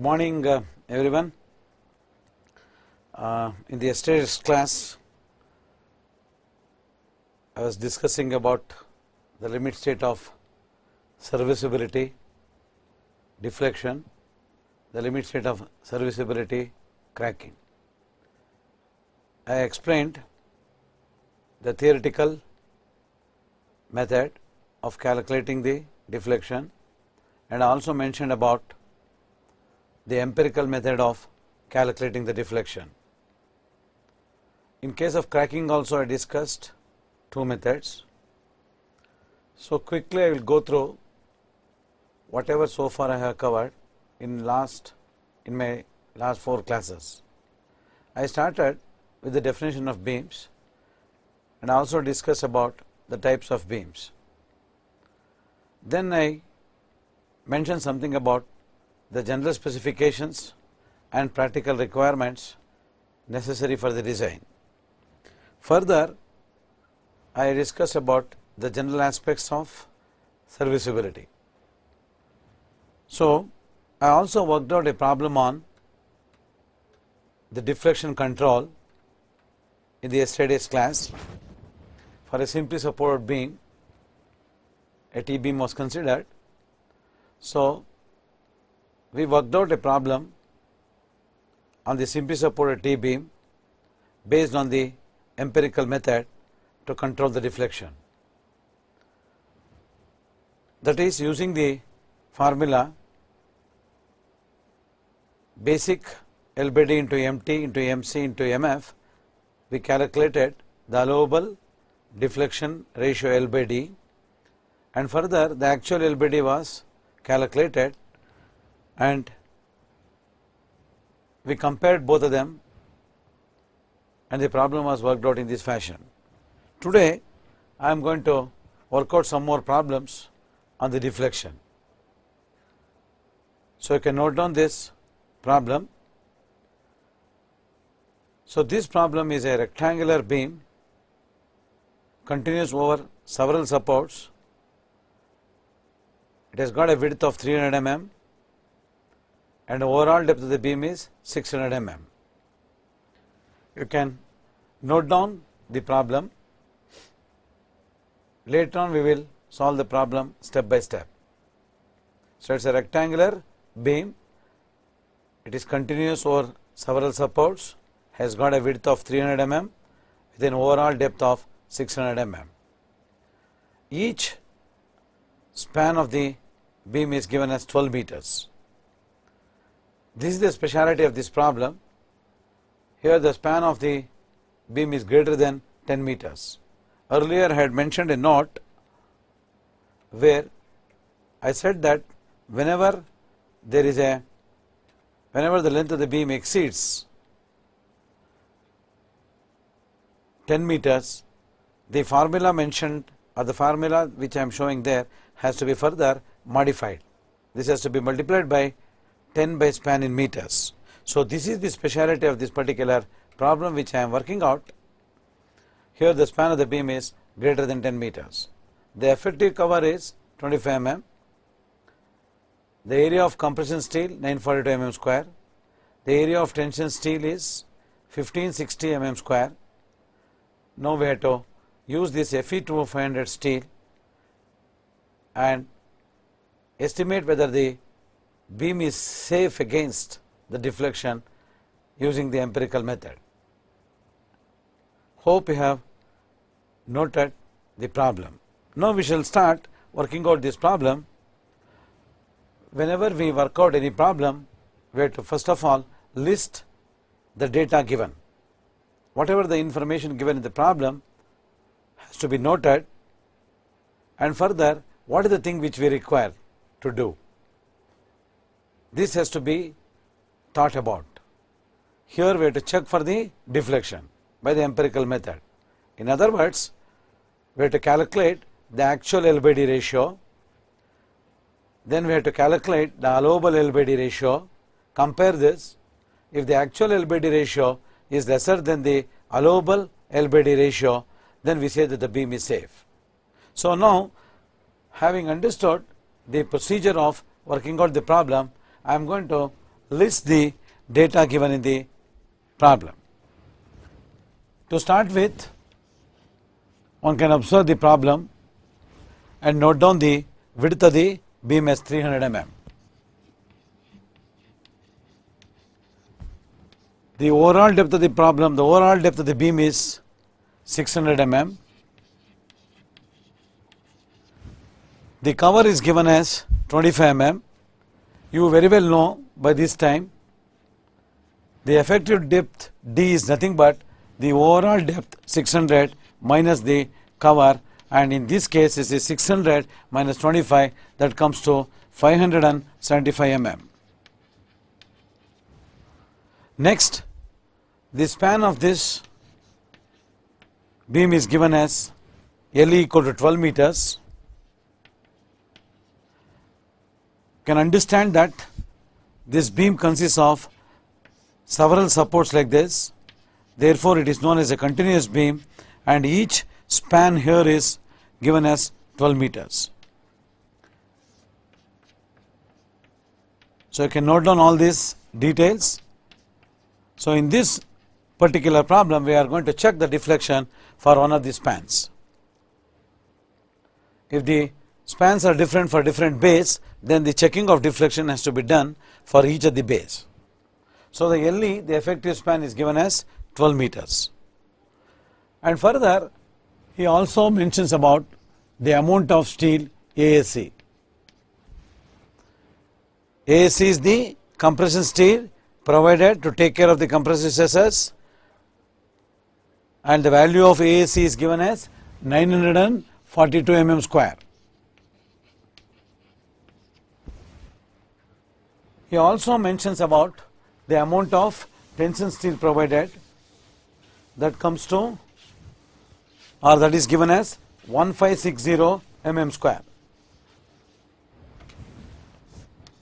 Good morning uh, everyone. Uh, in the yesterday's class, I was discussing about the limit state of serviceability, deflection, the limit state of serviceability, cracking. I explained the theoretical method of calculating the deflection and also mentioned about the empirical method of calculating the deflection. In case of cracking also I discussed two methods. So quickly I will go through whatever so far I have covered in last in my last four classes. I started with the definition of beams and also discussed about the types of beams. Then I mentioned something about the general specifications and practical requirements necessary for the design. Further, I discuss about the general aspects of serviceability. So, I also worked out a problem on the deflection control in the yesterday's class for a simply supported beam a T-beam was considered. So, we worked out a problem on the simply supported T-beam based on the empirical method to control the deflection. That is using the formula basic LBD into MT into MC into MF, we calculated the allowable deflection ratio LBD, and further the actual LBD was calculated and we compared both of them and the problem was worked out in this fashion. Today I am going to work out some more problems on the deflection. So you can note down this problem. So this problem is a rectangular beam continuous over several supports. It has got a width of 300 mm and overall depth of the beam is 600 mm. You can note down the problem. Later on we will solve the problem step by step. So, it is a rectangular beam, it is continuous over several supports, has got a width of 300 mm with an overall depth of 600 mm. Each span of the beam is given as 12 meters. This is the speciality of this problem. Here the span of the beam is greater than 10 meters. Earlier I had mentioned a note where I said that whenever there is a whenever the length of the beam exceeds 10 meters the formula mentioned or the formula which I am showing there has to be further modified. This has to be multiplied by 10 by span in meters. So, this is the speciality of this particular problem which I am working out. Here the span of the beam is greater than 10 meters. The effective cover is 25 mm. The area of compression steel 942 mm square. The area of tension steel is 1560 mm square. Now we have to use this Fe2500 steel and estimate whether the beam is safe against the deflection using the empirical method. Hope you have noted the problem. Now we shall start working out this problem. Whenever we work out any problem, we have to first of all list the data given. Whatever the information given in the problem has to be noted and further what is the thing which we require to do. This has to be thought about. Here we have to check for the deflection by the empirical method. In other words, we have to calculate the actual L by D ratio, then we have to calculate the allowable L by D ratio, compare this. If the actual L by D ratio is lesser than the allowable L by D ratio, then we say that the beam is safe. So now, having understood the procedure of working out the problem, I am going to list the data given in the problem. To start with, one can observe the problem and note down the width of the beam as 300 mm. The overall depth of the problem, the overall depth of the beam is 600 mm. The cover is given as 25 mm you very well know by this time the effective depth D is nothing but the overall depth 600 minus the cover and in this case it is 600 minus 25 that comes to 575 mm. Next the span of this beam is given as L equal to 12 meters can understand that this beam consists of several supports like this. Therefore, it is known as a continuous beam and each span here is given as 12 meters. So, you can note down all these details. So, in this particular problem, we are going to check the deflection for one of the spans. If the spans are different for different bays, then the checking of deflection has to be done for each of the bays. So, the LE, the effective span is given as 12 meters. And further, he also mentions about the amount of steel AAC. AAC is the compression steel provided to take care of the compressive stresses and the value of AAC is given as 942 mm square. He also mentions about the amount of tension steel provided that comes to or that is given as 1560 mm square.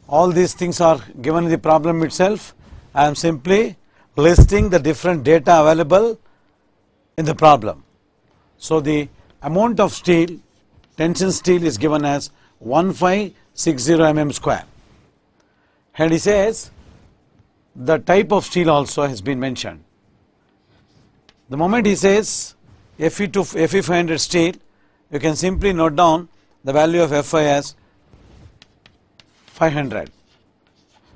All these things are given in the problem itself. I am simply listing the different data available in the problem. So, the amount of steel, tension steel is given as 1560 mm square. And he says the type of steel also has been mentioned. The moment he says Fe to Fe 500 steel, you can simply note down the value of Fi as 500.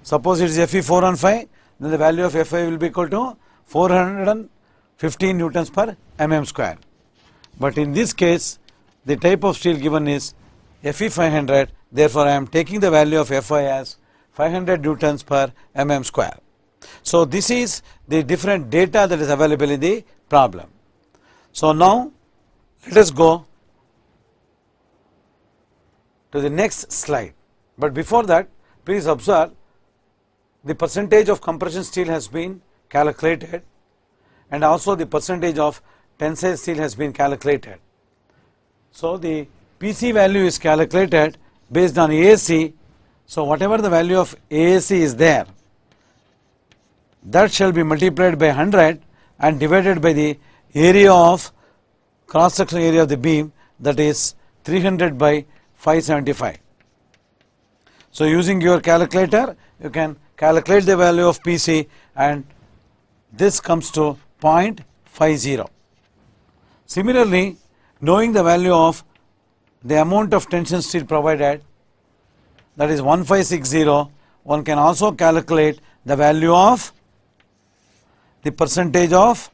Suppose it is Fe 415, then the value of Fi will be equal to 415 newtons per mm square. But in this case, the type of steel given is Fe 500, therefore I am taking the value of Fi as 500 newtons per mm square. So, this is the different data that is available in the problem. So, now let us go to the next slide. But before that, please observe the percentage of compression steel has been calculated and also the percentage of tensile steel has been calculated. So, the PC value is calculated based on AC so, whatever the value of AAC is there, that shall be multiplied by 100 and divided by the area of cross sectional area of the beam that is 300 by 575. So, using your calculator you can calculate the value of PC and this comes to 0.50. Similarly, knowing the value of the amount of tension steel provided that is 1560, one can also calculate the value of the percentage of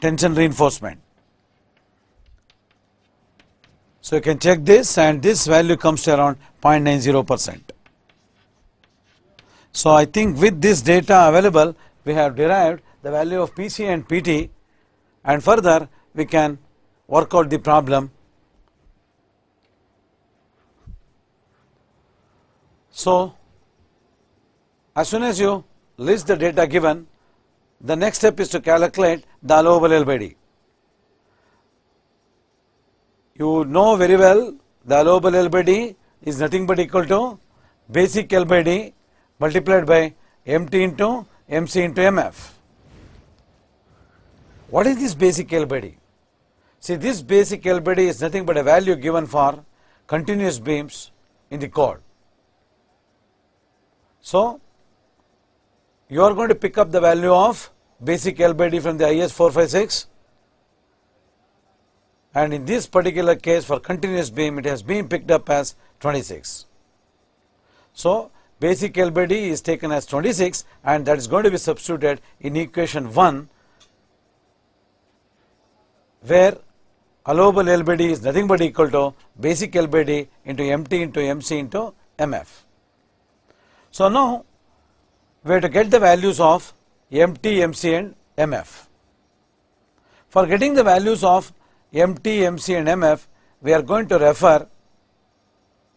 tension reinforcement. So, you can check this and this value comes to around 0.90 percent. So, I think with this data available, we have derived the value of PC and PT and further we can work out the problem So, as soon as you list the data given, the next step is to calculate the allowable LBD. You know very well the allowable LBD is nothing but equal to basic LBD multiplied by MT into MC into MF. What is this basic LBD? See this basic LBD is nothing but a value given for continuous beams in the chord. So, you are going to pick up the value of basic L by D from the IS 456 and in this particular case for continuous beam it has been picked up as 26. So, basic L by D is taken as 26 and that is going to be substituted in equation 1 where allowable L by D is nothing but equal to basic L by D into MT into MC into MF. So now we have to get the values of MT, MC and MF. For getting the values of MT, MC and MF, we are going to refer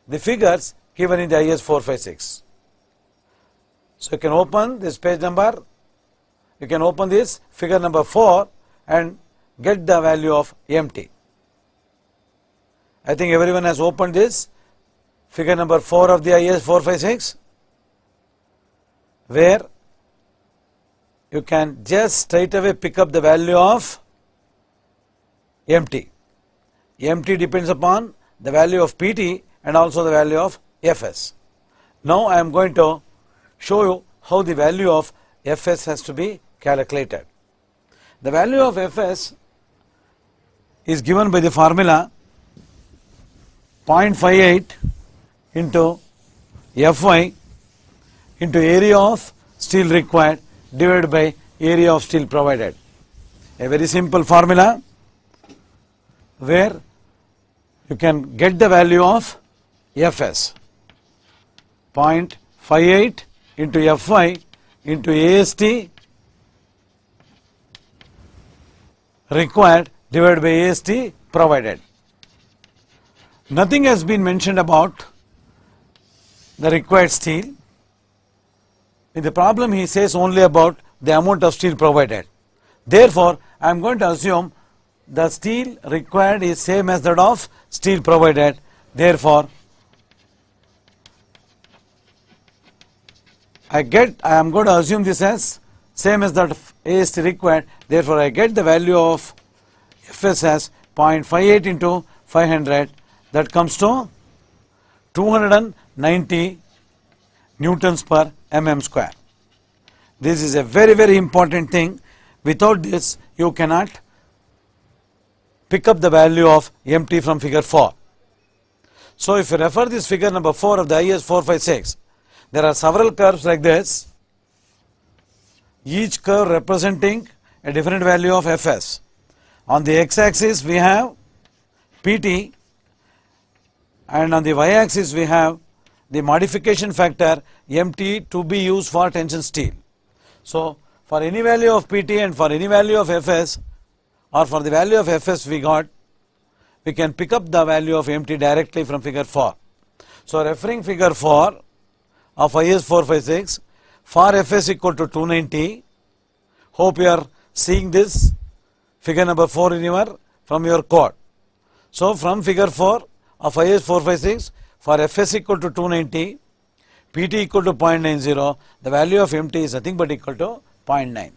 the figures given in the IS 456. So you can open this page number, you can open this figure number 4 and get the value of MT. I think everyone has opened this figure number 4 of the IS 456 where you can just straight away pick up the value of MT. MT depends upon the value of PT and also the value of Fs. Now I am going to show you how the value of Fs has to be calculated. The value of Fs is given by the formula 0.58 into Fy into area of steel required divided by area of steel provided. A very simple formula where you can get the value of Fs 0.58 into Fy into AST required divided by AST provided. Nothing has been mentioned about the required steel in the problem he says only about the amount of steel provided. Therefore, I am going to assume the steel required is same as that of steel provided. Therefore, I get I am going to assume this as same as that is required. Therefore, I get the value of Fs as 0.58 into 500 that comes to 290 newtons per mm square. This is a very very important thing without this you cannot pick up the value of MT from figure 4. So if you refer this figure number 4 of the IS 456 there are several curves like this each curve representing a different value of Fs. On the x axis we have Pt and on the y axis we have the modification factor MT to be used for tension steel. So, for any value of PT and for any value of Fs or for the value of Fs we got, we can pick up the value of MT directly from figure 4. So, referring figure 4 of IS 456, for Fs equal to 290, hope you are seeing this figure number 4 in your from your code. So, from figure 4 of IS 456, for Fs equal to 290, Pt equal to 0.90, the value of Mt is nothing but equal to 0.9.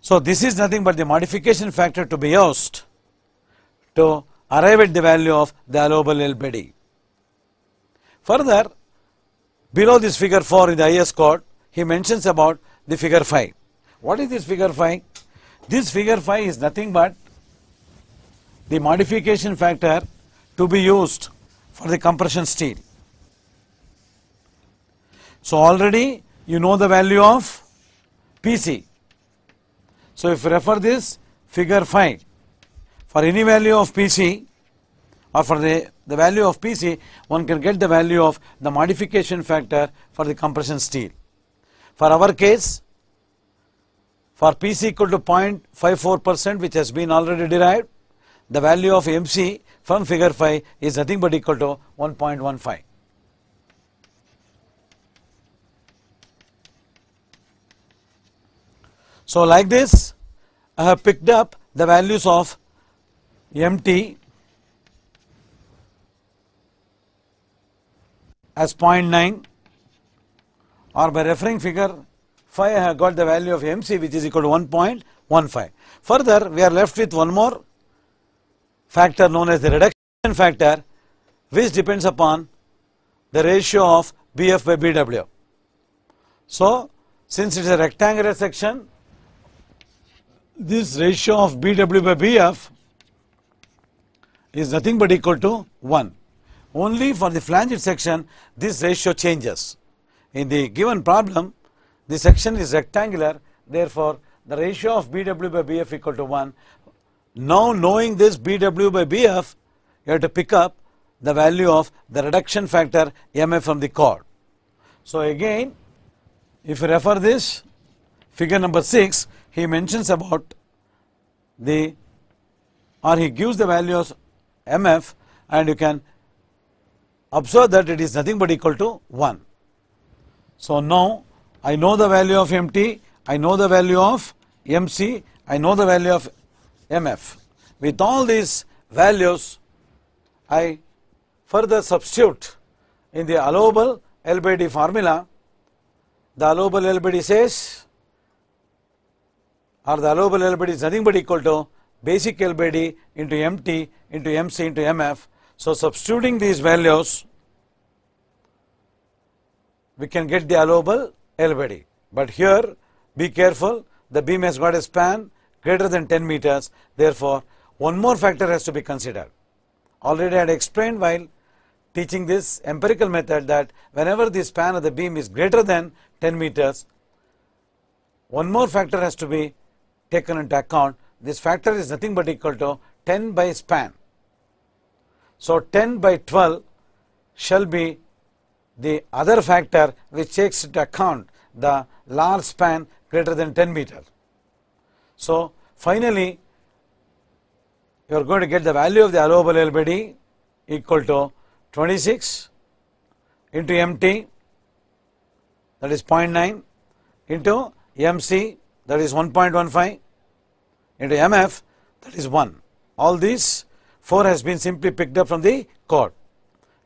So, this is nothing but the modification factor to be used to arrive at the value of the allowable LBD. Further, below this figure 4 in the IS code, he mentions about the figure 5. What is this figure 5? This figure 5 is nothing but the modification factor to be used for the compression steel. So already you know the value of PC. So if you refer this figure 5, for any value of PC or for the, the value of PC, one can get the value of the modification factor for the compression steel. For our case, for PC equal to 0.54 percent which has been already derived, the value of MC from figure 5 is nothing but equal to 1.15. So like this I have picked up the values of MT as 0.9 or by referring figure 5 I have got the value of MC which is equal to 1.15. Further we are left with one more factor known as the reduction factor which depends upon the ratio of BF by BW. So, since it is a rectangular section, this ratio of BW by BF is nothing but equal to 1. Only for the flanged section, this ratio changes. In the given problem, the section is rectangular, therefore, the ratio of BW by BF equal to 1. Now knowing this BW by BF, you have to pick up the value of the reduction factor MF from the chord. So again, if you refer this figure number 6, he mentions about the or he gives the value of MF and you can observe that it is nothing but equal to 1. So now I know the value of MT, I know the value of MC, I know the value of mf. With all these values, I further substitute in the allowable L by D formula, the allowable L by D says or the allowable L by D is nothing but equal to basic L by D into MT into MC into MF. So, substituting these values, we can get the allowable L by D. But here, be careful, the beam has got a span greater than 10 meters. Therefore, one more factor has to be considered. Already I had explained while teaching this empirical method that whenever the span of the beam is greater than 10 meters, one more factor has to be taken into account. This factor is nothing but equal to 10 by span. So, 10 by 12 shall be the other factor which takes into account the large span greater than 10 meters. So, finally, you are going to get the value of the allowable LBD equal to 26 into MT that is 0.9 into MC that is 1.15 into MF that is 1. All these 4 has been simply picked up from the code.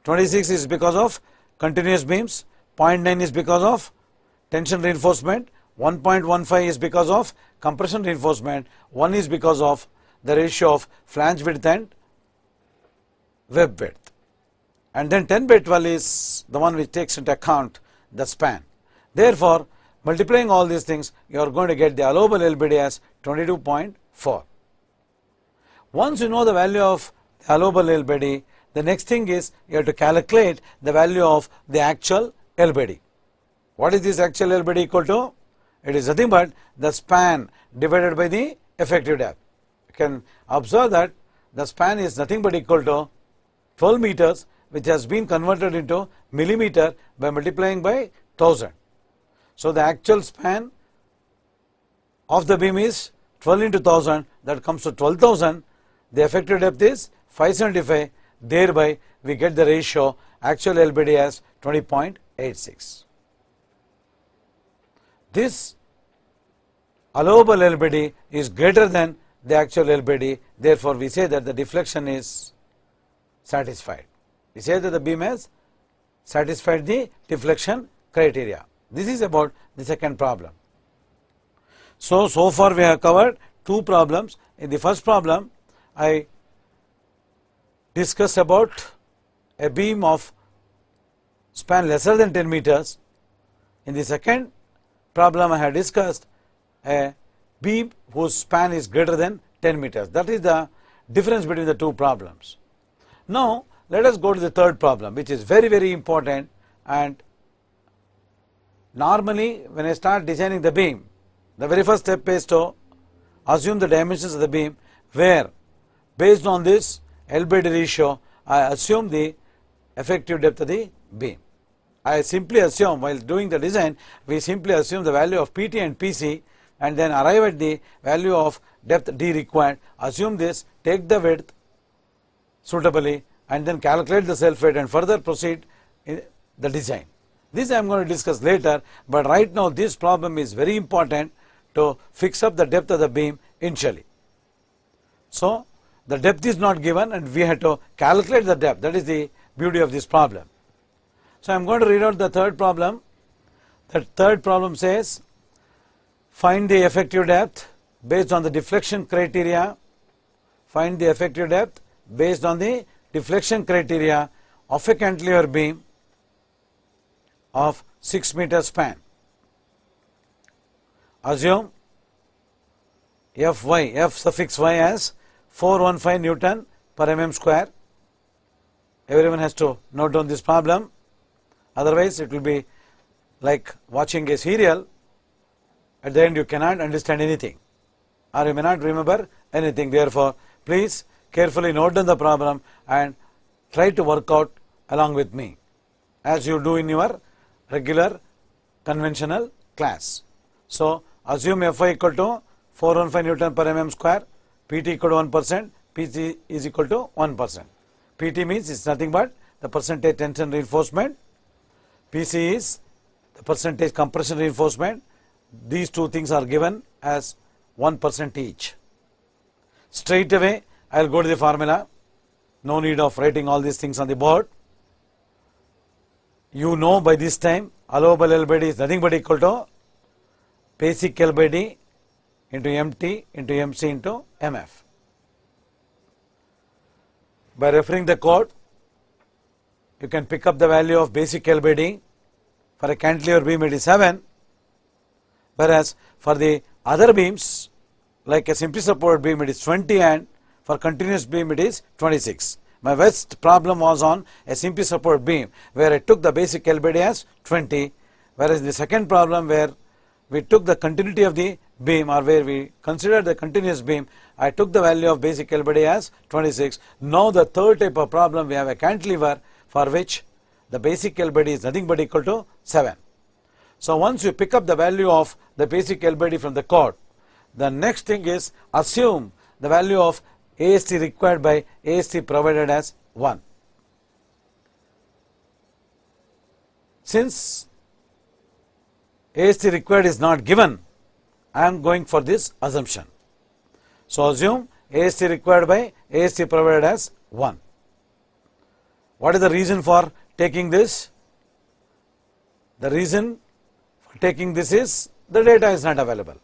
26 is because of continuous beams, 0.9 is because of tension reinforcement 1.15 is because of compression reinforcement, 1 is because of the ratio of flange width and web width. And then 10 by 12 is the one which takes into account the span. Therefore, multiplying all these things, you are going to get the allowable LBD as 22.4. Once you know the value of the allowable LBD, the next thing is you have to calculate the value of the actual LBD. What is this actual LBD equal to? It is nothing but the span divided by the effective depth. You can observe that the span is nothing but equal to 12 meters which has been converted into millimeter by multiplying by 1000. So, the actual span of the beam is 12 into 1000 that comes to 12,000. The effective depth is 575 thereby we get the ratio actual LBD as 20.86 this allowable LBD is greater than the actual LBD. Therefore, we say that the deflection is satisfied. We say that the beam has satisfied the deflection criteria. This is about the second problem. So, so far we have covered two problems. In the first problem, I discussed about a beam of span lesser than 10 meters. In the second, problem I had discussed a beam whose span is greater than 10 meters. That is the difference between the two problems. Now, let us go to the third problem which is very very important and normally when I start designing the beam, the very first step is to assume the dimensions of the beam where based on this L by D ratio I assume the effective depth of the beam. I simply assume while doing the design, we simply assume the value of PT and PC and then arrive at the value of depth D required. Assume this, take the width suitably and then calculate the self weight and further proceed in the design. This I am going to discuss later, but right now this problem is very important to fix up the depth of the beam initially. So, the depth is not given and we have to calculate the depth that is the beauty of this problem. So I am going to read out the third problem. The third problem says find the effective depth based on the deflection criteria. Find the effective depth based on the deflection criteria of a cantilever beam of 6 meter span. Assume f y, f suffix y as 415 Newton per mm square. Everyone has to note down this problem. Otherwise, it will be like watching a serial. At the end, you cannot understand anything or you may not remember anything. Therefore, please carefully note down the problem and try to work out along with me as you do in your regular conventional class. So, assume Fi equal to 415 Newton per mm square, Pt equal to 1 percent, Pc is equal to 1 percent. Pt means it's nothing but the percentage tension reinforcement PC is the percentage compression reinforcement. These two things are given as 1 percent each. Straight away, I will go to the formula. No need of writing all these things on the board. You know by this time, allowable LBD is nothing but equal to basic LBD into MT into MC into MF. By referring the code, you can pick up the value of basic LBD for a cantilever beam it is 7, whereas for the other beams like a simply supported beam it is 20 and for continuous beam it is 26. My best problem was on a simply supported beam where I took the basic LBD as 20 whereas the second problem where we took the continuity of the beam or where we considered the continuous beam I took the value of basic LBD as 26. Now the third type of problem we have a cantilever for which the basic L D is nothing but equal to 7. So once you pick up the value of the basic L D from the chord, the next thing is assume the value of AST required by AST provided as 1. Since AST required is not given, I am going for this assumption. So assume AST required by AST provided as 1. What is the reason for taking this. The reason for taking this is the data is not available.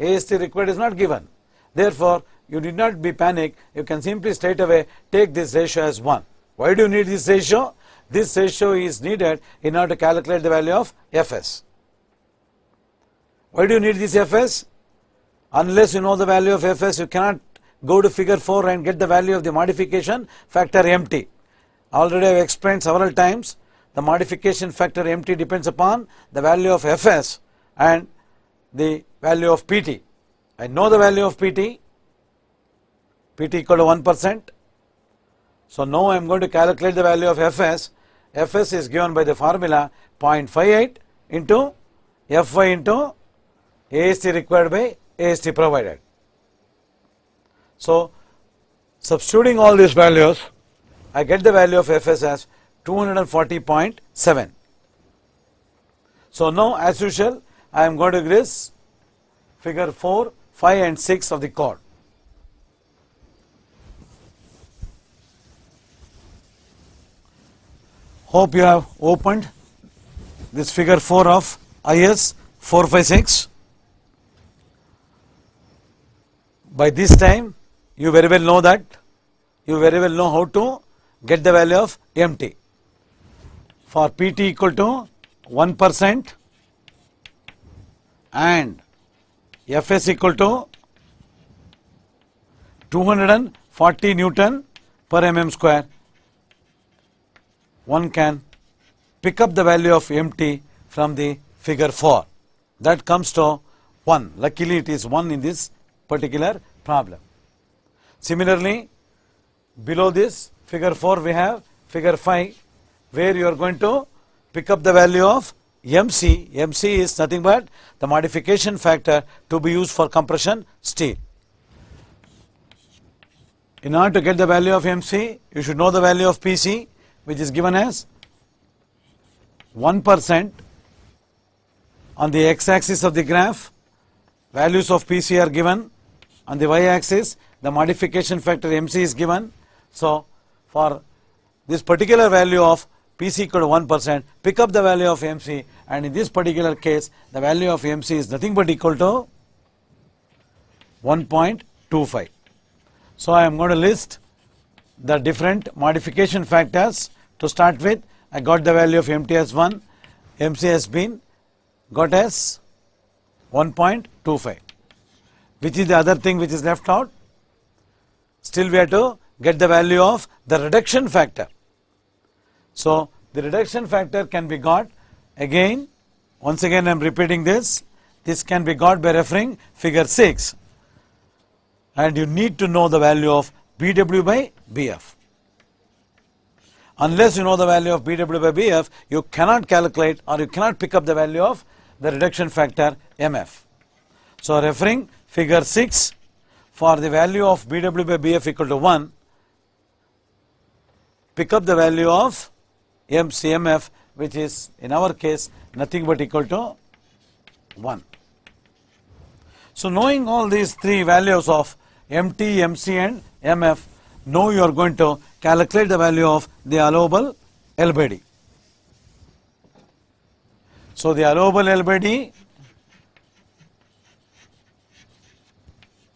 AST required is not given. Therefore, you need not be panic. You can simply straight away take this ratio as 1. Why do you need this ratio? This ratio is needed in order to calculate the value of Fs. Why do you need this Fs? Unless you know the value of Fs, you cannot go to figure 4 and get the value of the modification factor empty. Already I have explained several times the modification factor MT depends upon the value of Fs and the value of Pt. I know the value of Pt, Pt equal to 1 percent. So now I am going to calculate the value of Fs. Fs is given by the formula 0.58 into Fy into AST required by AST provided. So substituting all these values I get the value of Fs as 240.7. So now as usual I am going to grace figure 4, 5 and 6 of the chord. Hope you have opened this figure 4 of IS 456. By this time you very well know that you very well know how to get the value of MT. For PT equal to 1 percent and Fs equal to 240 Newton per mm square. One can pick up the value of MT from the figure 4. That comes to 1. Luckily, it is 1 in this particular problem. Similarly, below this Figure 4 we have, figure 5 where you are going to pick up the value of MC. MC is nothing but the modification factor to be used for compression steel. In order to get the value of MC, you should know the value of PC which is given as 1 percent on the x axis of the graph. Values of PC are given on the y axis. The modification factor MC is given. So, for this particular value of PC equal to 1%, pick up the value of MC and in this particular case the value of MC is nothing but equal to 1.25. So I am going to list the different modification factors to start with. I got the value of MT as 1, MC has been got as 1.25 which is the other thing which is left out. Still we have to get the value of the reduction factor. So, the reduction factor can be got again, once again I am repeating this, this can be got by referring figure 6 and you need to know the value of BW by BF. Unless you know the value of BW by BF, you cannot calculate or you cannot pick up the value of the reduction factor MF. So, referring figure 6 for the value of BW by BF equal to 1, pick up the value of MCMF which is in our case nothing but equal to 1. So knowing all these three values of MT, MC and MF, now you are going to calculate the value of the allowable LBD. So the allowable LBD,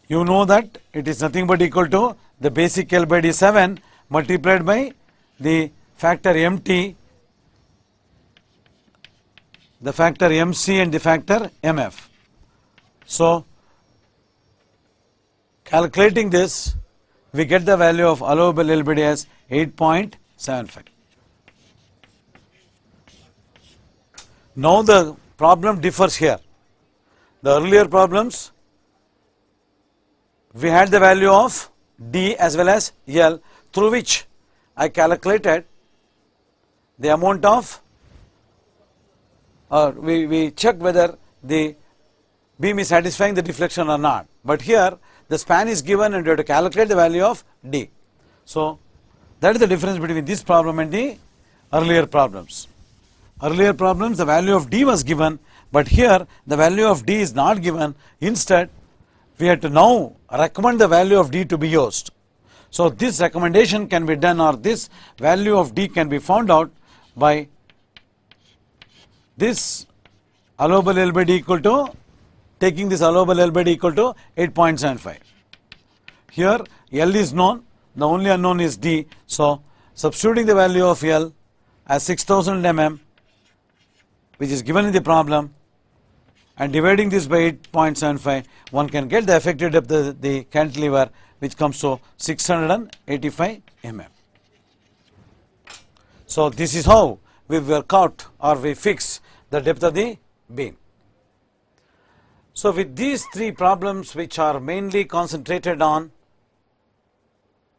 you know that it is nothing but equal to the basic LBD 7 multiplied by the factor MT, the factor MC and the factor MF. So, calculating this, we get the value of allowable LBD as 8.75. Now, the problem differs here. The earlier problems, we had the value of D as well as L through which I calculated the amount of or we, we check whether the beam is satisfying the deflection or not. But here the span is given and we have to calculate the value of d. So that is the difference between this problem and the earlier problems. Earlier problems the value of d was given but here the value of d is not given instead we have to now recommend the value of d to be used. So this recommendation can be done or this value of D can be found out by this allowable LBD equal to taking this allowable LBD equal to 8.75. Here L is known, the only unknown is D. So substituting the value of L as 6000 mm which is given in the problem and dividing this by 8.75 one can get the effective depth of the cantilever which comes to 685 mm. So, this is how we work out or we fix the depth of the beam. So, with these three problems which are mainly concentrated on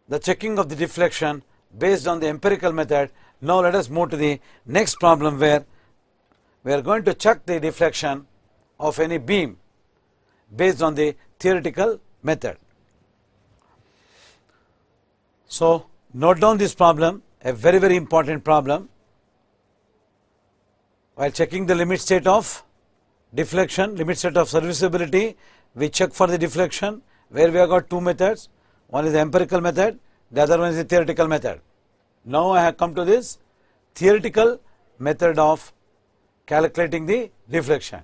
the checking of the deflection based on the empirical method, now let us move to the next problem where we are going to check the deflection of any beam based on the theoretical method. So note down this problem, a very, very important problem. While checking the limit state of deflection, limit state of serviceability, we check for the deflection where we have got two methods. One is the empirical method, the other one is the theoretical method. Now I have come to this theoretical method of calculating the deflection.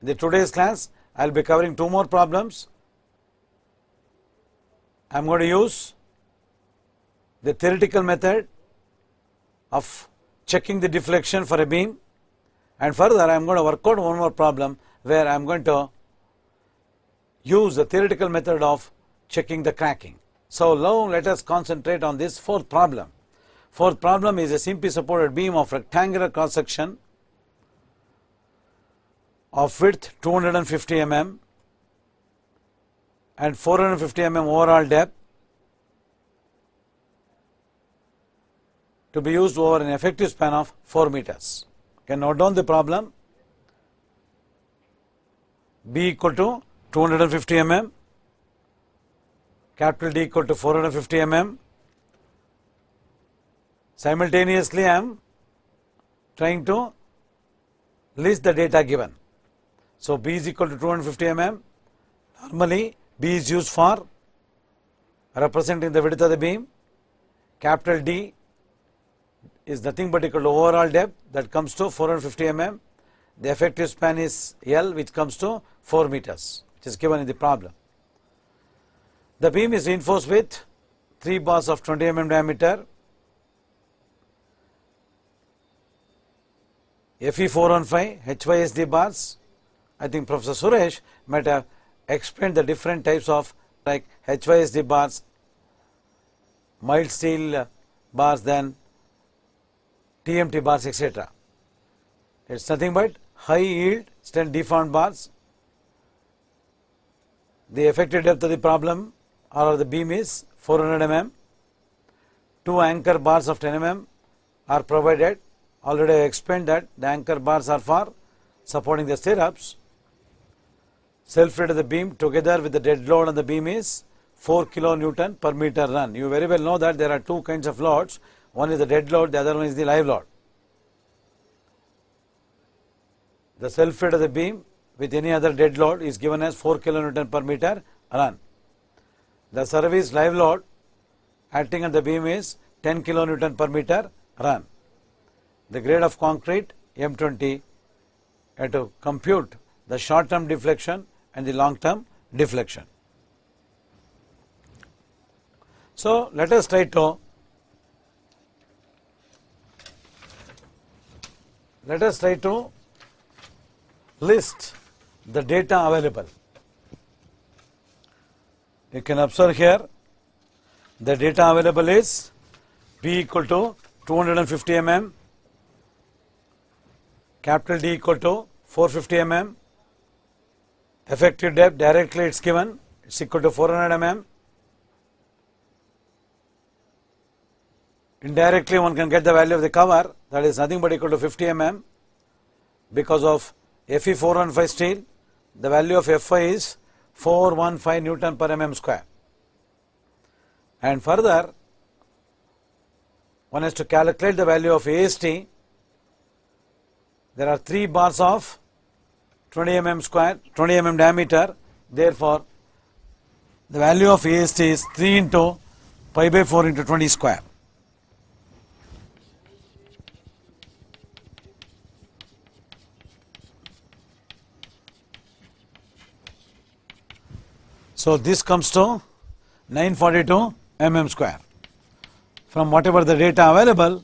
In the today's class, I will be covering two more problems. I am going to use the theoretical method of checking the deflection for a beam and further I am going to work out one more problem where I am going to use the theoretical method of checking the cracking. So now let us concentrate on this fourth problem. Fourth problem is a simply supported beam of rectangular cross section of width 250 mm and 450 mm overall depth to be used over an effective span of 4 meters. You can note down the problem. B equal to 250 mm, capital D equal to 450 mm. Simultaneously, I am trying to list the data given. So, B is equal to 250 mm. Normally, B is used for representing the width of the beam. Capital D is nothing but equal to overall depth that comes to 450 mm. The effective span is L which comes to 4 meters which is given in the problem. The beam is reinforced with 3 bars of 20 mm diameter, Fe415, HYSD bars. I think Professor Suresh might have explained the different types of like HYSD bars, mild steel bars, then TMT bars, etc. It's nothing but high yield stent deformed bars. The effective depth of the problem or the beam is 400 mm. Two anchor bars of 10 mm are provided. Already I explained that the anchor bars are for supporting the stirrups. Self rate of the beam together with the dead load on the beam is 4 kilonewton per meter run. You very well know that there are two kinds of loads one is the dead load, the other one is the live load. The self weight of the beam with any other dead load is given as 4 kilonewton per meter run. The service live load acting on the beam is 10 kilonewton per meter run. The grade of concrete M20 and to compute the short term deflection and the long term deflection. So, let us try to Let us try to list the data available. You can observe here the data available is B equal to 250 mm, capital D equal to 450 mm, effective depth directly it is given it is equal to 400 mm. Indirectly one can get the value of the cover that is nothing but equal to 50 mm because of Fe415 steel the value of Fi is 415 Newton per mm square and further one has to calculate the value of AST there are 3 bars of 20 mm square 20 mm diameter therefore the value of AST is 3 into pi by 4 into 20 square So, this comes to 942 mm square. From whatever the data available,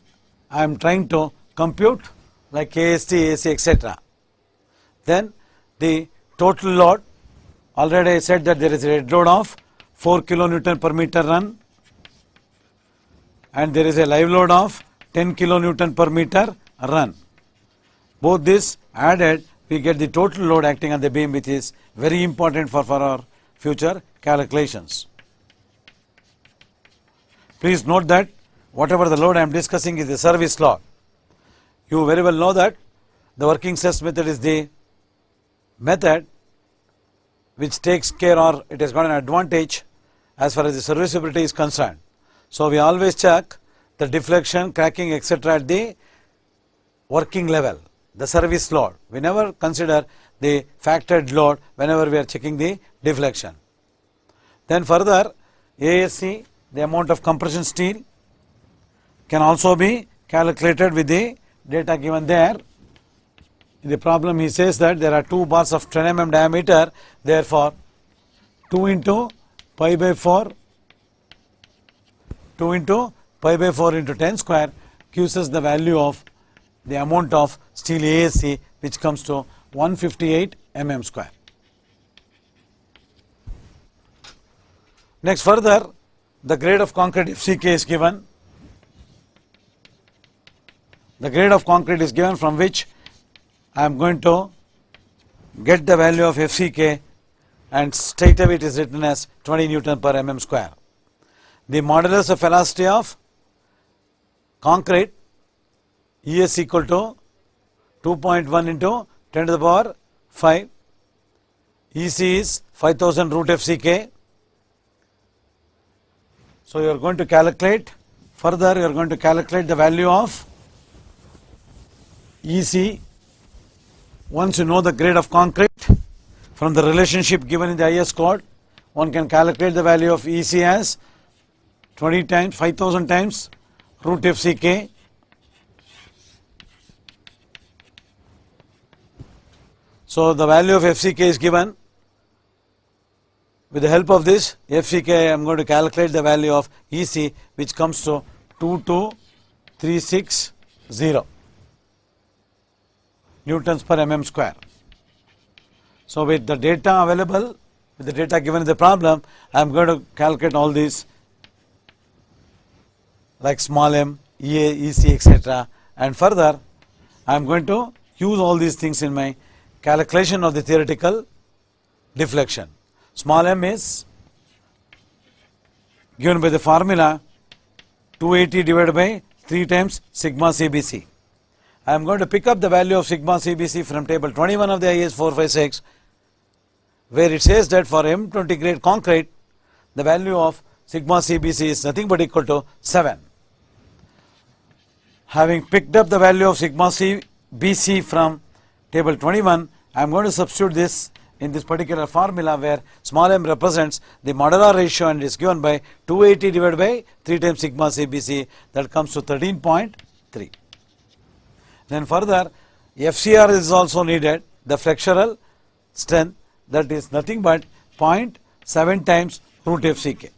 I am trying to compute like KST, AC, etc. Then the total load, already I said that there is a red load of 4 kilonewton per meter run and there is a live load of 10 kilonewton per meter run. Both this added, we get the total load acting on the beam which is very important for, for our future calculations. Please note that whatever the load I am discussing is the service law. You very well know that the working stress method is the method which takes care or it has got an advantage as far as the serviceability is concerned. So, we always check the deflection, cracking etc. at the working level, the service load. We never consider the factored load whenever we are checking the deflection. Then further ASC the amount of compression steel can also be calculated with the data given there. In the problem he says that there are two bars of 10 mm diameter therefore 2 into pi by 4 2 into pi by 4 into 10 square gives us the value of the amount of steel ASC which comes to 158 mm square. Next further the grade of concrete if CK is given, the grade of concrete is given from which I am going to get the value of FCK and straight away it is written as 20 Newton per mm square. The modulus of velocity of concrete E is equal to 2.1 into 10 to the power 5. EC is 5000 root FCK. So, you are going to calculate further you are going to calculate the value of EC once you know the grade of concrete from the relationship given in the IS code one can calculate the value of EC as 20 times 5000 times root FCK So, the value of FCK is given. With the help of this FCK, I am going to calculate the value of EC, which comes to 22360 newtons per mm square. So, with the data available, with the data given in the problem, I am going to calculate all these like small m, EA, EC, etc. And further, I am going to use all these things in my calculation of the theoretical deflection. Small m is given by the formula 280 divided by 3 times sigma CBC. I am going to pick up the value of sigma CBC from table 21 of the IS 456 where it says that for M20 grade concrete the value of sigma CBC is nothing but equal to 7. Having picked up the value of sigma CBC from table 21 I am going to substitute this in this particular formula where small m represents the modular ratio and is given by 280 divided by 3 times sigma CBC that comes to 13.3. Then further FCR is also needed the flexural strength that is nothing but 0.7 times root FCK.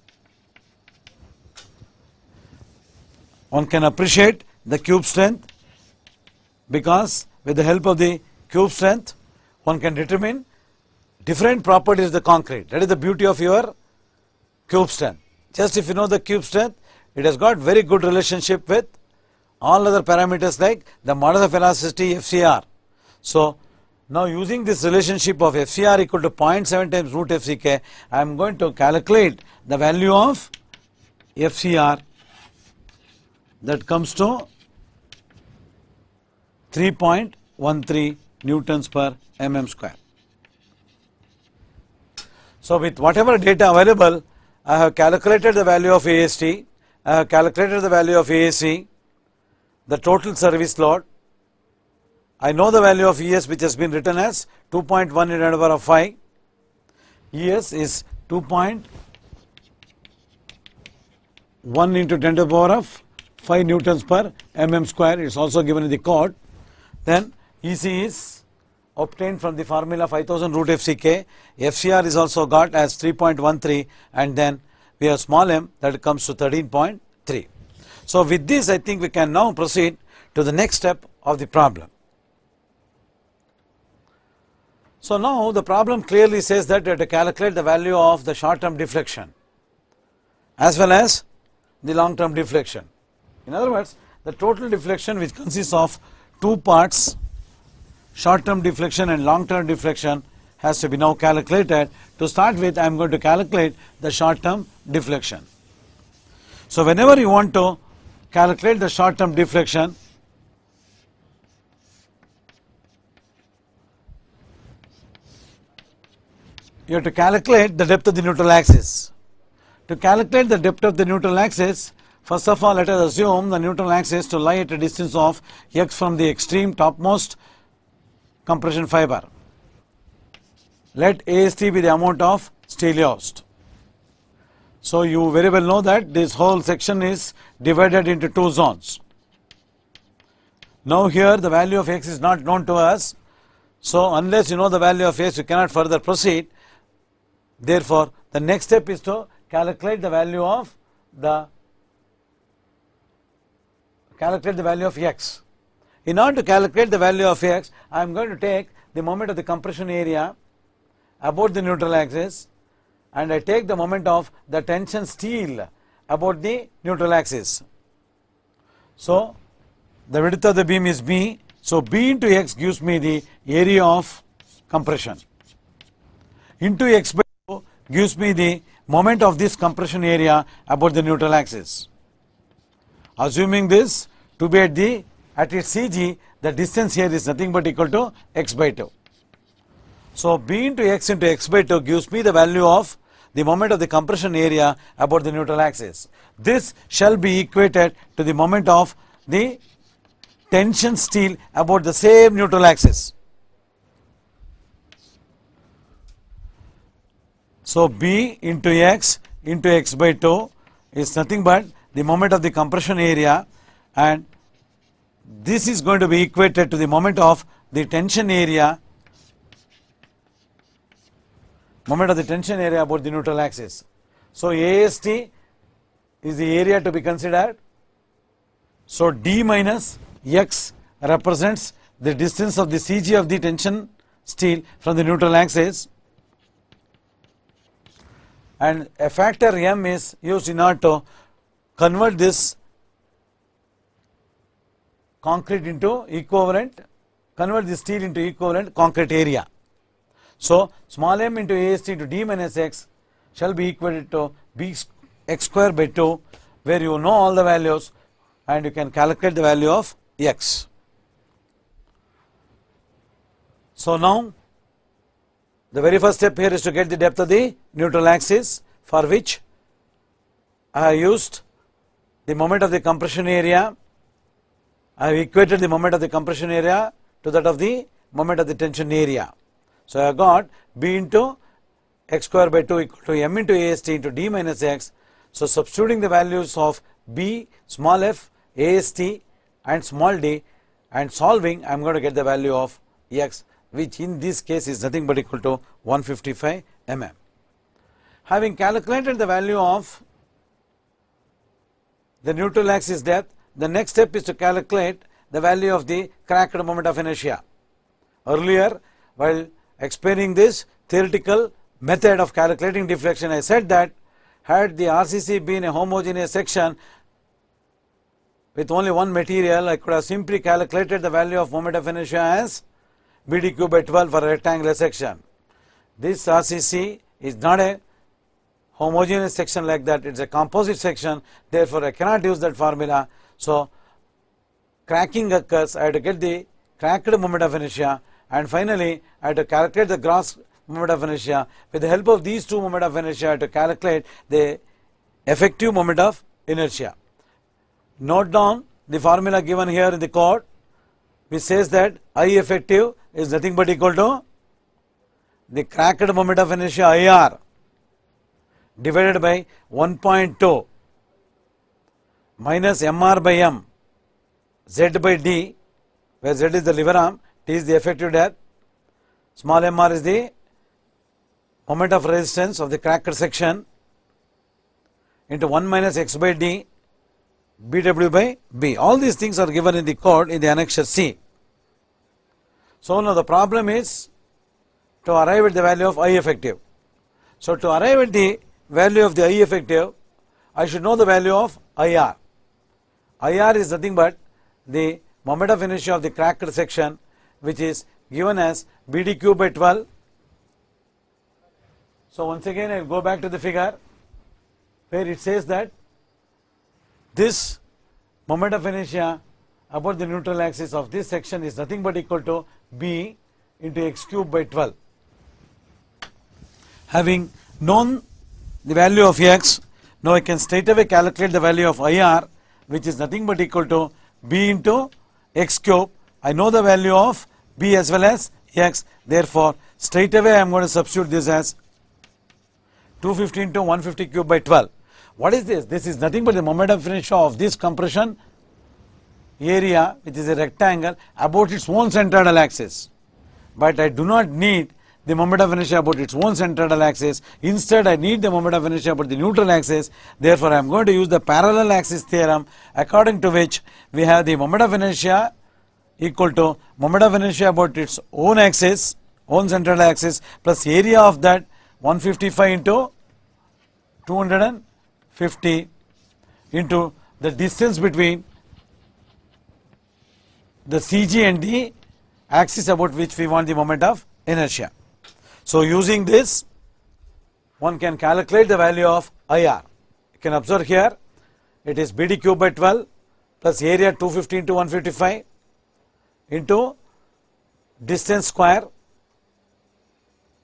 One can appreciate the cube strength because with the help of the cube strength one can determine different properties of the concrete. That is the beauty of your cube strength. Just if you know the cube strength, it has got very good relationship with all other parameters like the modulus of elasticity FCR. So, now using this relationship of FCR equal to 0.7 times root FCK, I am going to calculate the value of FCR that comes to 3.13 newtons per mm square. So, with whatever data available, I have calculated the value of AST, I have calculated the value of AAC, the total service load. I know the value of ES which has been written as 2.1 in power of 5. ES is 2.1 into 10 to the power of 5 newtons per mm square. It is also given in the code. Then EC is obtained from the formula 5000 root FCK. FCR is also got as 3.13 and then we have small m that comes to 13.3. So with this I think we can now proceed to the next step of the problem. So now the problem clearly says that we have to calculate the value of the short term deflection as well as the long term deflection. In other words, the total deflection which consists of two parts short-term deflection and long-term deflection has to be now calculated. To start with, I am going to calculate the short-term deflection. So whenever you want to calculate the short-term deflection, you have to calculate the depth of the neutral axis. To calculate the depth of the neutral axis, first of all let us assume the neutral axis to lie at a distance of x from the extreme topmost compression fiber. Let AST be the amount of steel used. So you very well know that this whole section is divided into two zones. Now here the value of x is not known to us. So unless you know the value of x, you cannot further proceed. Therefore, the next step is to calculate the value of the calculate the value of x. In order to calculate the value of x, I am going to take the moment of the compression area about the neutral axis and I take the moment of the tension steel about the neutral axis. So, the width of the beam is B. So, B into x gives me the area of compression into x by 2 gives me the moment of this compression area about the neutral axis. Assuming this to be at the at its CG, the distance here is nothing but equal to x by 2. So, b into x into x by 2 gives me the value of the moment of the compression area about the neutral axis. This shall be equated to the moment of the tension steel about the same neutral axis. So, b into x into x by 2 is nothing but the moment of the compression area and this is going to be equated to the moment of the tension area moment of the tension area about the neutral axis. So, AST is the area to be considered. So, D minus x represents the distance of the CG of the tension steel from the neutral axis and a factor m is used in order to convert this concrete into equivalent, convert the steel into equivalent concrete area. So, small m into AST into d minus x shall be equal to b x square by 2 where you know all the values and you can calculate the value of x. So, now the very first step here is to get the depth of the neutral axis for which I used the moment of the compression area I have equated the moment of the compression area to that of the moment of the tension area. So, I have got B into x square by 2 equal to m into ast into d minus x. So, substituting the values of b, small f, ast and small d and solving I am going to get the value of x which in this case is nothing but equal to 155 mm. Having calculated the value of the neutral axis depth the next step is to calculate the value of the cracked moment of inertia. Earlier, while explaining this theoretical method of calculating deflection, I said that had the RCC been a homogeneous section with only one material, I could have simply calculated the value of moment of inertia as BDQ by 12 for a rectangular section. This RCC is not a homogeneous section like that, it is a composite section, therefore I cannot use that formula. So, cracking occurs, I have to get the cracked moment of inertia and finally, I have to calculate the gross moment of inertia. With the help of these two moment of inertia, I have to calculate the effective moment of inertia. Note down the formula given here in the code which says that I effective is nothing but equal to the cracked moment of inertia IR divided by 1.2 minus mr by m z by d where z is the lever arm t is the effective depth small mr is the moment of resistance of the cracker section into 1 minus x by d bw by b all these things are given in the code in the annexure c so now the problem is to arrive at the value of i effective so to arrive at the value of the i effective i should know the value of ir IR is nothing but the moment of inertia of the cracked section which is given as BDQ by 12. So once again I will go back to the figure where it says that this moment of inertia about the neutral axis of this section is nothing but equal to B into x cube by 12. Having known the value of x, now I can straight away calculate the value of IR which is nothing but equal to b into x cube. I know the value of b as well as x. Therefore, straight away I am going to substitute this as 250 into 150 cube by 12. What is this? This is nothing but the momentum inertia of this compression area which is a rectangle about its own centroidal axis. But I do not need the moment of inertia about its own central axis. Instead, I need the moment of inertia about the neutral axis. Therefore, I am going to use the parallel axis theorem according to which we have the moment of inertia equal to moment of inertia about its own axis, own central axis plus area of that 155 into 250 into the distance between the CG and the axis about which we want the moment of inertia. So, using this one can calculate the value of IR. You can observe here it is BD cube by 12 plus area 250 into 155 into distance square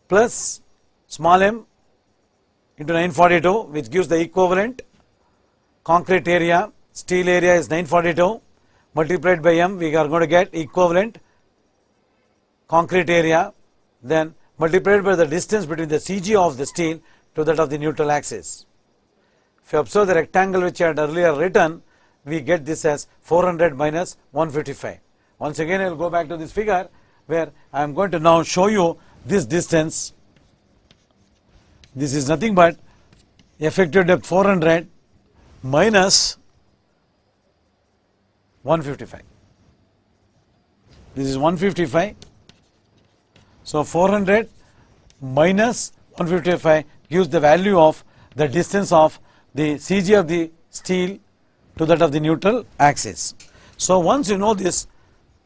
plus small m into 942 which gives the equivalent concrete area steel area is 942 multiplied by m we are going to get equivalent concrete area then multiplied by the distance between the CG of the steel to that of the neutral axis. If you observe the rectangle which I had earlier written, we get this as 400 minus 155. Once again, I will go back to this figure where I am going to now show you this distance. This is nothing but effective depth 400 minus 155. This is 155 so 400 minus 155 gives the value of the distance of the CG of the steel to that of the neutral axis. So once you know this,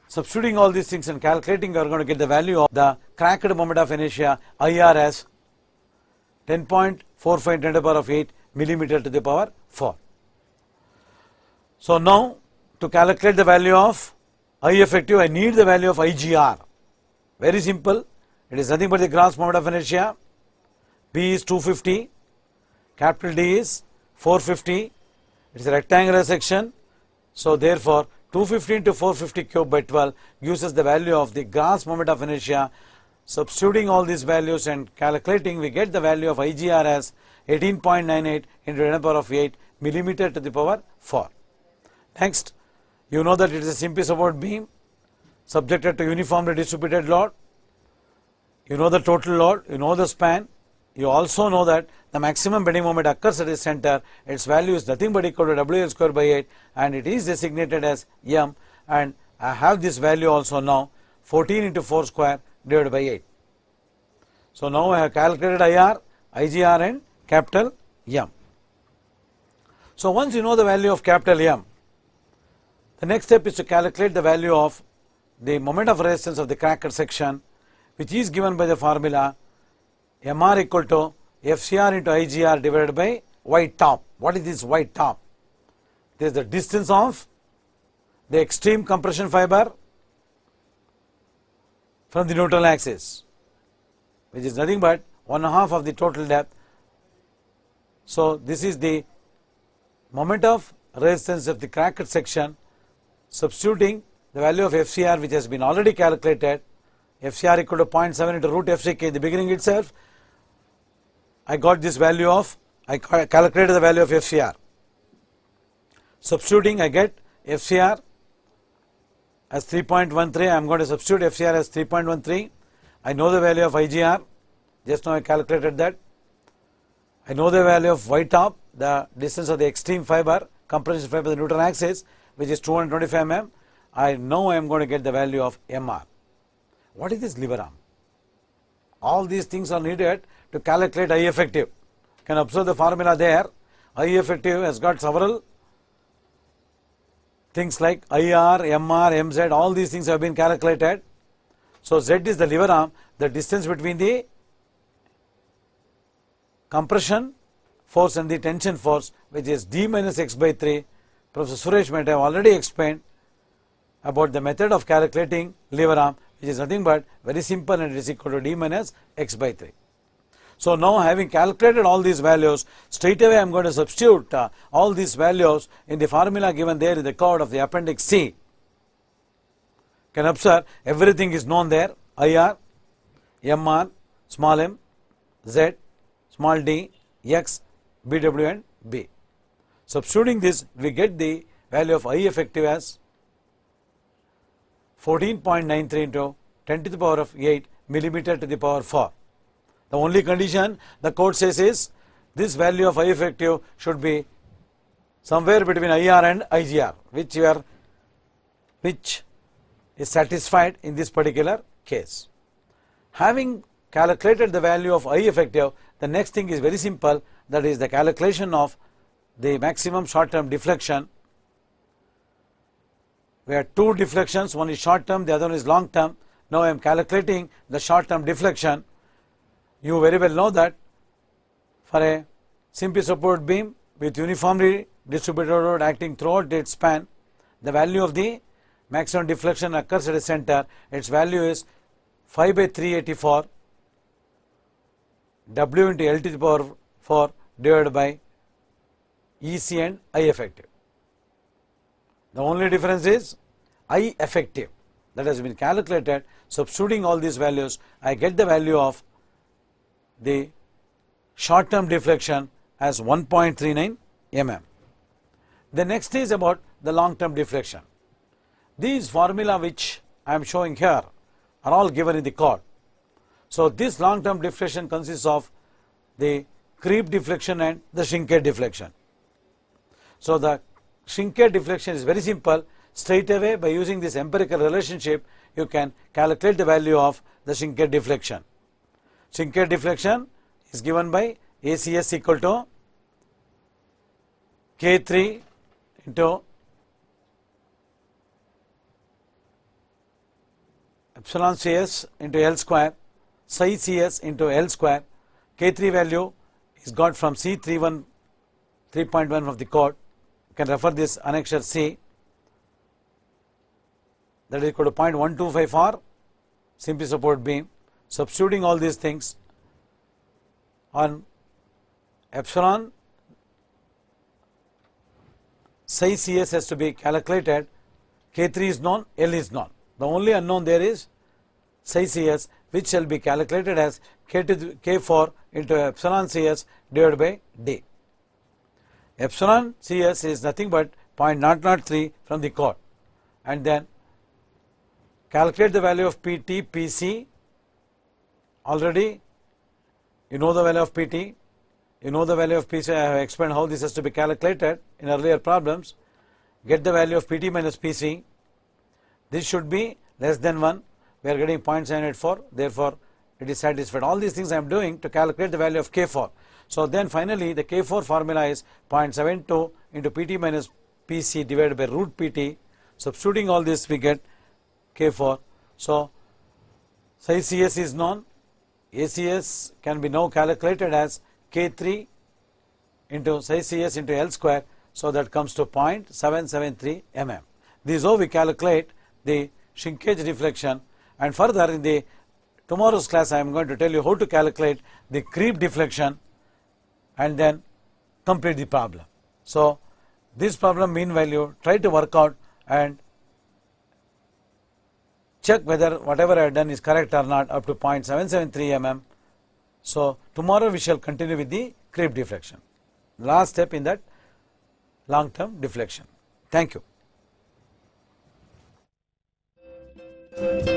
substituting all these things and calculating, you are going to get the value of the cracked moment of inertia IR as 10.45 to the power of 8 millimeter to the power 4. So now to calculate the value of I effective, I need the value of IGR. Very simple. It is nothing but the gross moment of inertia. P is 250. Capital D is 450. It is a rectangular section. So, therefore, 250 into 450 cube by 12 gives us the value of the gross moment of inertia. Substituting all these values and calculating, we get the value of IGR as 18.98 into the power of 8 millimeter to the power 4. Next, you know that it is a simply support beam subjected to uniformly distributed load. You know the total load, you know the span, you also know that the maximum bending moment occurs at its center, its value is nothing but equal to W square by 8 and it is designated as M and I have this value also now 14 into 4 square divided by 8. So, now I have calculated IR, and capital M. So, once you know the value of capital M, the next step is to calculate the value of the moment of resistance of the cracker section which is given by the formula MR equal to FCR into IGR divided by y top. What is this y top? This is the distance of the extreme compression fiber from the neutral axis which is nothing but one half of the total depth. So, this is the moment of resistance of the cracked section substituting the value of FCR which has been already calculated, FCR equal to 0.7 into root FCK in the beginning itself, I got this value of, I calculated the value of FCR. Substituting I get FCR as 3.13, I am going to substitute FCR as 3.13, I know the value of IGR, just now I calculated that. I know the value of y top, the distance of the extreme fiber, compression fiber the Newton axis, which is 225 mm. I know I am going to get the value of MR. What is this lever arm? All these things are needed to calculate I effective. Can observe the formula there. I effective has got several things like IR, MR, MZ, all these things have been calculated. So, Z is the lever arm, the distance between the compression force and the tension force which is d minus x by 3. Professor Suresh might have already explained about the method of calculating lever arm which is nothing but very simple and it is equal to d minus x by 3. So now having calculated all these values straight away I am going to substitute uh, all these values in the formula given there in the code of the appendix C. Can observe everything is known there IR, MR, small m, Z, small d, X, BW and B. Substituting this we get the value of I effective as 14.93 into 10 to the power of 8 millimeter to the power 4. The only condition the court says is this value of I effective should be somewhere between IR and IGR, which you are, which is satisfied in this particular case. Having calculated the value of I effective, the next thing is very simple that is the calculation of the maximum short term deflection we had two deflections, one is short term, the other one is long term. Now, I am calculating the short term deflection. You very well know that for a simply supported beam with uniformly distributed load acting throughout its span, the value of the maximum deflection occurs at a center. Its value is 5 by 384 W into L to the power 4 divided by E c and I effective. The only difference is I effective that has been calculated substituting all these values I get the value of the short term deflection as 1.39 mm. The next is about the long term deflection. These formula which I am showing here are all given in the code. So, this long term deflection consists of the creep deflection and the shrinkage deflection. So, the Schenker deflection is very simple. Straight away by using this empirical relationship, you can calculate the value of the Schenker deflection. Schenker deflection is given by ACS equal to K3 into epsilon Cs into L square psi Cs into L square K3 value is got from C31 3.1 of the code can refer this annexure C that is equal to 0.125 R simply support beam substituting all these things on epsilon psi CS has to be calculated K3 is known L is known the only unknown there is psi CS which shall be calculated as K4 into epsilon CS divided by D epsilon Cs is nothing but 0.003 from the core and then calculate the value of Pt, Pc already you know the value of Pt, you know the value of Pc I have explained how this has to be calculated in earlier problems get the value of Pt minus Pc this should be less than 1 we are getting 0.784 therefore it is satisfied all these things I am doing to calculate the value of K4 so then finally the K4 formula is 0.72 into PT minus PC divided by root PT. Substituting all this we get K4. So psi CS is known. ACS can be now calculated as K3 into psi CS into L square. So that comes to 0.773 mm. This is how we calculate the shrinkage deflection and further in the tomorrow's class I am going to tell you how to calculate the creep deflection and then complete the problem. So, this problem mean value. try to work out and check whether whatever I have done is correct or not up to 0.773 mm. So, tomorrow we shall continue with the creep deflection, last step in that long term deflection. Thank you.